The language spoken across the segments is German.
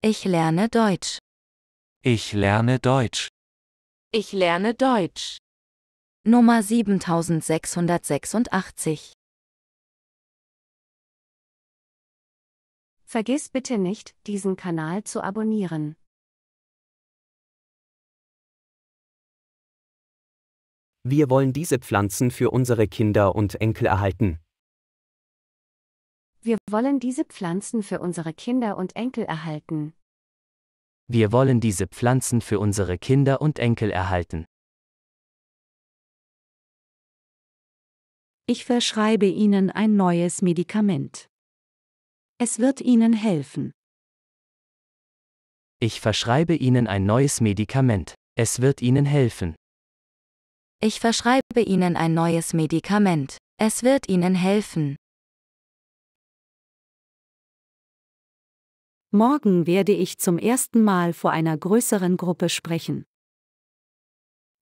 Ich lerne Deutsch. Ich lerne Deutsch. Ich lerne Deutsch. Nummer 7686. Vergiss bitte nicht, diesen Kanal zu abonnieren. Wir wollen diese Pflanzen für unsere Kinder und Enkel erhalten. Wir wollen diese Pflanzen für unsere Kinder und Enkel erhalten. Wir wollen diese Pflanzen für unsere Kinder und Enkel erhalten. Ich verschreibe Ihnen ein neues Medikament. Es wird Ihnen helfen. Ich verschreibe Ihnen ein neues Medikament. Es wird Ihnen helfen. Ich verschreibe Ihnen ein neues Medikament. Es wird Ihnen helfen. Morgen werde ich zum ersten Mal vor einer größeren Gruppe sprechen.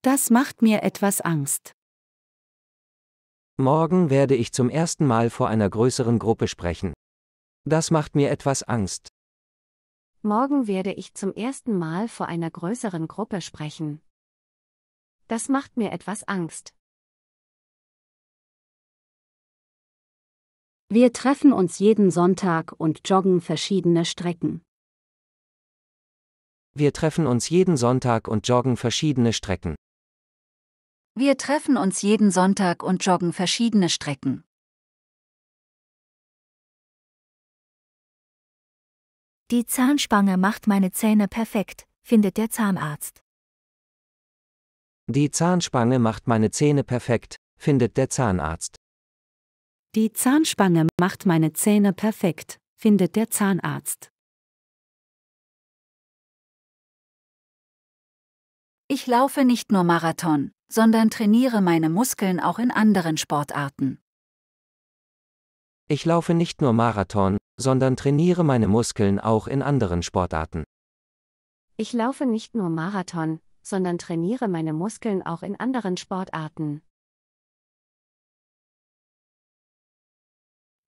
Das macht mir etwas Angst. Morgen werde ich zum ersten Mal vor einer größeren Gruppe sprechen. Das macht mir etwas Angst. Morgen werde ich zum ersten Mal vor einer größeren Gruppe sprechen. Das macht mir etwas Angst. Wir treffen uns jeden Sonntag und joggen verschiedene Strecken. Wir treffen uns jeden Sonntag und joggen verschiedene Strecken. Wir treffen uns jeden Sonntag und joggen verschiedene Strecken. Die Zahnspange macht meine Zähne perfekt, findet der Zahnarzt. Die Zahnspange macht meine Zähne perfekt, findet der Zahnarzt. Die Zahnspange macht meine Zähne perfekt, findet der Zahnarzt. Ich laufe nicht nur Marathon, sondern trainiere meine Muskeln auch in anderen Sportarten. Ich laufe nicht nur Marathon, sondern trainiere meine Muskeln auch in anderen Sportarten. Ich laufe nicht nur Marathon, sondern trainiere meine Muskeln auch in anderen Sportarten.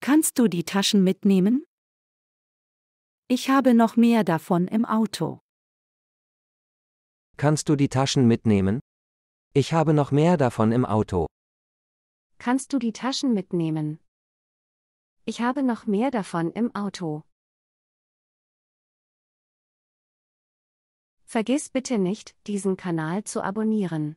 Kannst du die Taschen mitnehmen? Ich habe noch mehr davon im Auto. Kannst du die Taschen mitnehmen? Ich habe noch mehr davon im Auto. Kannst du die Taschen mitnehmen? Ich habe noch mehr davon im Auto. Vergiss bitte nicht, diesen Kanal zu abonnieren.